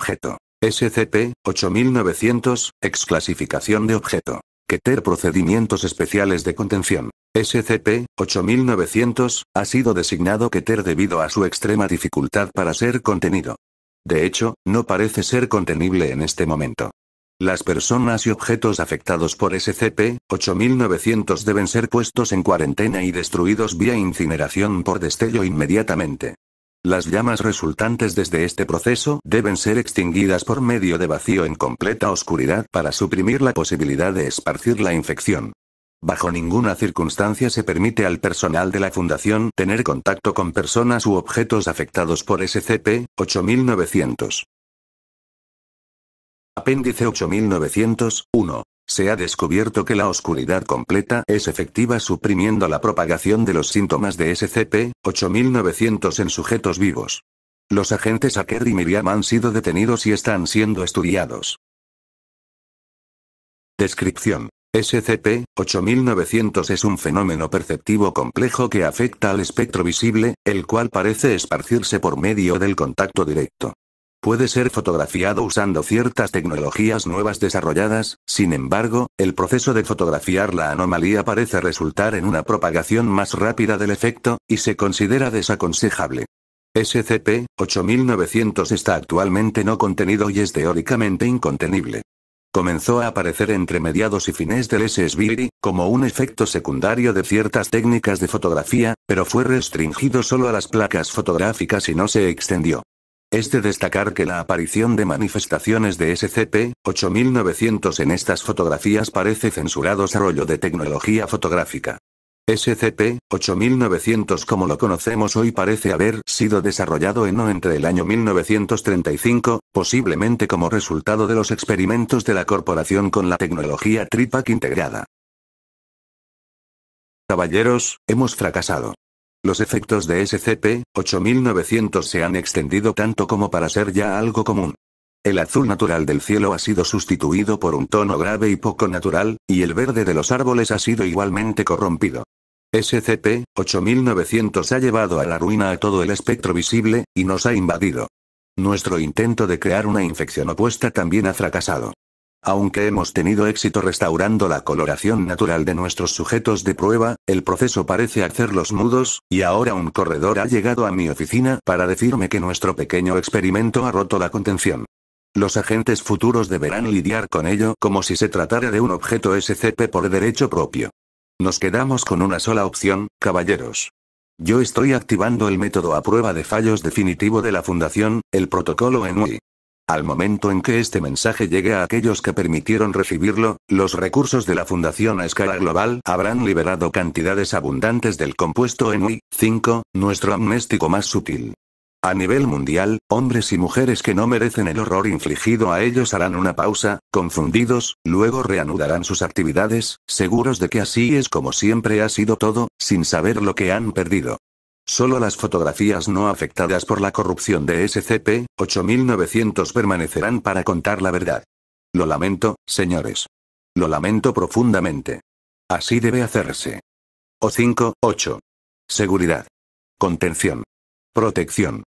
objeto. SCP-8900, exclasificación de objeto. Keter Procedimientos Especiales de Contención. SCP-8900, ha sido designado Keter debido a su extrema dificultad para ser contenido. De hecho, no parece ser contenible en este momento. Las personas y objetos afectados por SCP-8900 deben ser puestos en cuarentena y destruidos vía incineración por destello inmediatamente. Las llamas resultantes desde este proceso deben ser extinguidas por medio de vacío en completa oscuridad para suprimir la posibilidad de esparcir la infección. Bajo ninguna circunstancia se permite al personal de la Fundación tener contacto con personas u objetos afectados por SCP-8900. Apéndice 8900-1 se ha descubierto que la oscuridad completa es efectiva suprimiendo la propagación de los síntomas de SCP-8900 en sujetos vivos. Los agentes Aker y Miriam han sido detenidos y están siendo estudiados. Descripción. SCP-8900 es un fenómeno perceptivo complejo que afecta al espectro visible, el cual parece esparcirse por medio del contacto directo. Puede ser fotografiado usando ciertas tecnologías nuevas desarrolladas, sin embargo, el proceso de fotografiar la anomalía parece resultar en una propagación más rápida del efecto, y se considera desaconsejable. SCP-8900 está actualmente no contenido y es teóricamente incontenible. Comenzó a aparecer entre mediados y fines del SSBIRI, como un efecto secundario de ciertas técnicas de fotografía, pero fue restringido solo a las placas fotográficas y no se extendió. Es de destacar que la aparición de manifestaciones de SCP-8900 en estas fotografías parece censurado desarrollo de tecnología fotográfica. SCP-8900 como lo conocemos hoy parece haber sido desarrollado en o entre el año 1935, posiblemente como resultado de los experimentos de la corporación con la tecnología TRIPAC integrada. Caballeros, hemos fracasado. Los efectos de SCP-8900 se han extendido tanto como para ser ya algo común. El azul natural del cielo ha sido sustituido por un tono grave y poco natural, y el verde de los árboles ha sido igualmente corrompido. SCP-8900 ha llevado a la ruina a todo el espectro visible, y nos ha invadido. Nuestro intento de crear una infección opuesta también ha fracasado. Aunque hemos tenido éxito restaurando la coloración natural de nuestros sujetos de prueba, el proceso parece hacerlos mudos, y ahora un corredor ha llegado a mi oficina para decirme que nuestro pequeño experimento ha roto la contención. Los agentes futuros deberán lidiar con ello como si se tratara de un objeto SCP por derecho propio. Nos quedamos con una sola opción, caballeros. Yo estoy activando el método a prueba de fallos definitivo de la Fundación, el protocolo ENUI. Al momento en que este mensaje llegue a aquellos que permitieron recibirlo, los recursos de la Fundación a escala global habrán liberado cantidades abundantes del compuesto NUI 5, nuestro amnéstico más sutil. A nivel mundial, hombres y mujeres que no merecen el horror infligido a ellos harán una pausa, confundidos, luego reanudarán sus actividades, seguros de que así es como siempre ha sido todo, sin saber lo que han perdido. Solo las fotografías no afectadas por la corrupción de SCP-8900 permanecerán para contar la verdad. Lo lamento, señores. Lo lamento profundamente. Así debe hacerse. O 58 Seguridad. Contención. Protección.